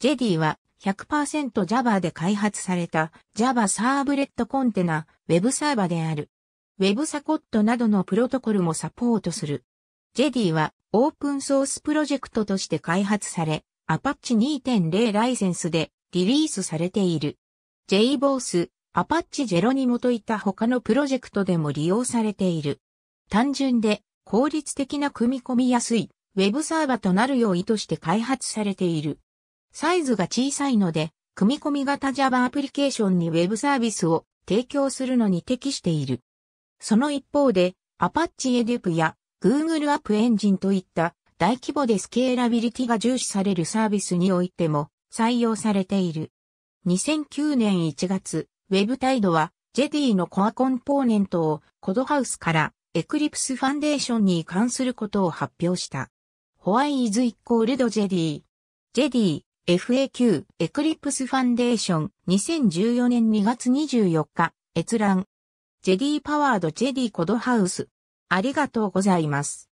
ジェディは 100%Java で開発された Java サーブレットコンテナ Web サーバである。Web サコットなどのプロトコルもサポートする。ジェディはオープンソースプロジェクトとして開発され、Apache 2.0ライセンスでリリースされている。JBoss、Apache ジロに基いた他のプロジェクトでも利用されている。単純で効率的な組み込みやすい Web サーバとなるよう意図して開発されている。サイズが小さいので、組み込み型 Java アプリケーションに Web サービスを提供するのに適している。その一方で、Apache EDP や Google App Engine といった大規模でスケーラビリティが重視されるサービスにおいても採用されている。2009年1月、Web イドは JD のコアコンポーネントをコドハウスから Eclipse ファンデーションに関することを発表した。ホワイ is equal to JD。JD FAQ エクリプスファンデーション2014年2月24日閲覧ジェディ・パワード・ジェディ・コドハウスありがとうございます。